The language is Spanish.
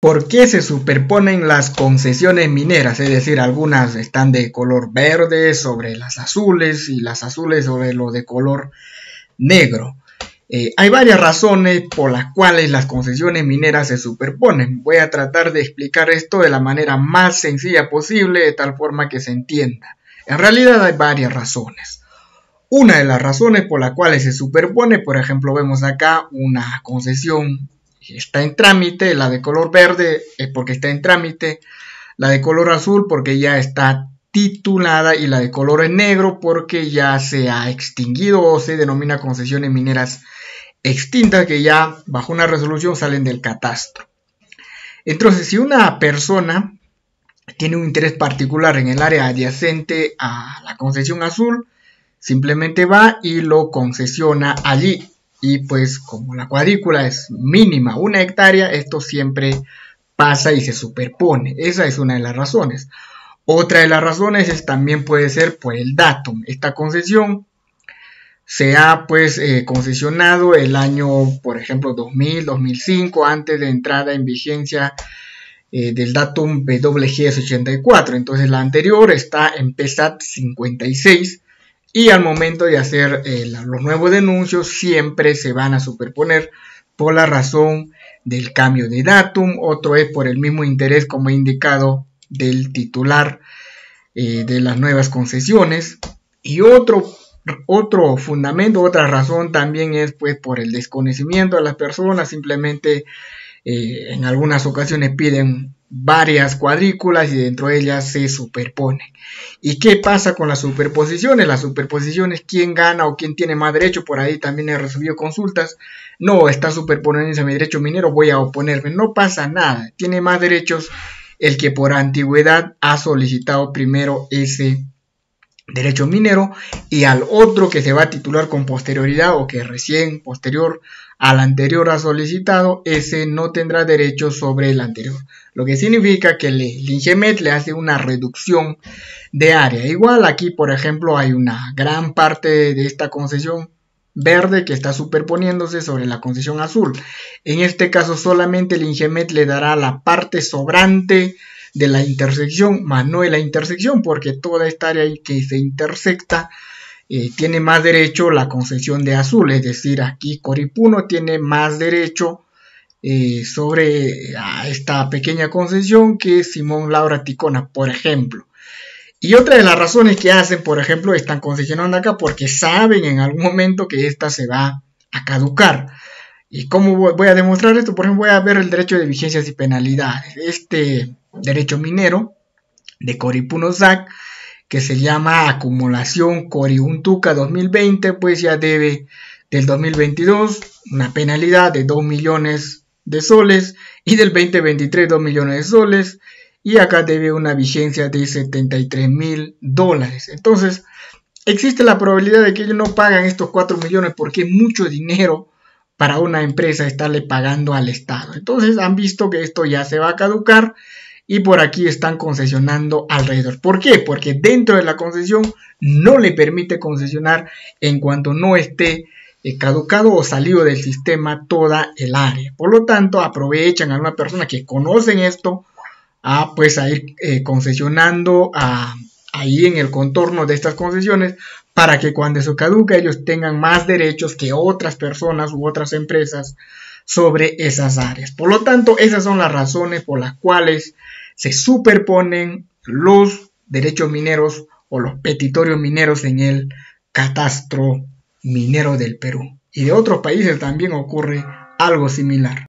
¿Por qué se superponen las concesiones mineras? Es decir, algunas están de color verde sobre las azules y las azules sobre lo de color negro. Eh, hay varias razones por las cuales las concesiones mineras se superponen. Voy a tratar de explicar esto de la manera más sencilla posible, de tal forma que se entienda. En realidad hay varias razones. Una de las razones por las cuales se superpone, por ejemplo, vemos acá una concesión está en trámite, la de color verde es eh, porque está en trámite, la de color azul porque ya está titulada y la de color negro porque ya se ha extinguido o se denomina concesiones mineras extintas que ya bajo una resolución salen del catastro. Entonces, si una persona tiene un interés particular en el área adyacente a la concesión azul, simplemente va y lo concesiona allí y pues como la cuadrícula es mínima una hectárea, esto siempre pasa y se superpone. Esa es una de las razones. Otra de las razones es, también puede ser por el datum. Esta concesión se ha pues eh, concesionado el año, por ejemplo, 2000, 2005, antes de entrada en vigencia eh, del datum WGS 84. Entonces la anterior está en PSAT 56 y al momento de hacer eh, los nuevos denuncios siempre se van a superponer por la razón del cambio de datum, otro es por el mismo interés como he indicado del titular eh, de las nuevas concesiones y otro otro fundamento, otra razón también es pues por el desconocimiento de las personas, simplemente eh, en algunas ocasiones piden varias cuadrículas y dentro de ellas se superpone. ¿Y qué pasa con las superposiciones? Las superposiciones, quién gana o quién tiene más derecho, por ahí también he recibido consultas. No, está superponiéndose mi derecho minero, voy a oponerme. No pasa nada, tiene más derechos el que por antigüedad ha solicitado primero ese derecho minero y al otro que se va a titular con posterioridad o que recién posterior al anterior ha solicitado, ese no tendrá derecho sobre el anterior. Lo que significa que el INGEMET le hace una reducción de área. Igual aquí, por ejemplo, hay una gran parte de esta concesión verde que está superponiéndose sobre la concesión azul. En este caso solamente el INGEMET le dará la parte sobrante de la intersección, más no de la intersección, porque toda esta área que se intersecta eh, tiene más derecho la concesión de azul, es decir, aquí Coripuno tiene más derecho eh, sobre a esta pequeña concesión que Simón Laura Ticona, por ejemplo. Y otra de las razones que hacen, por ejemplo, están concesionando acá porque saben en algún momento que esta se va a caducar. ¿Y cómo voy a demostrar esto? Por ejemplo, voy a ver el derecho de vigencias y penalidades. Este, derecho minero de Coripunozac, que se llama Acumulación Coriuntuca 2020, pues ya debe del 2022 una penalidad de 2 millones de soles y del 2023 2 millones de soles y acá debe una vigencia de 73 mil dólares. Entonces, existe la probabilidad de que ellos no pagan estos 4 millones porque es mucho dinero para una empresa estarle pagando al Estado. Entonces, han visto que esto ya se va a caducar y por aquí están concesionando alrededor. ¿Por qué? Porque dentro de la concesión no le permite concesionar en cuanto no esté eh, caducado o salido del sistema toda el área. Por lo tanto, aprovechan a una persona que conocen esto a pues ir eh, concesionando ahí en el contorno de estas concesiones para que cuando eso caduca ellos tengan más derechos que otras personas u otras empresas sobre esas áreas. Por lo tanto, esas son las razones por las cuales se superponen los derechos mineros o los petitorios mineros en el catastro minero del Perú. Y de otros países también ocurre algo similar.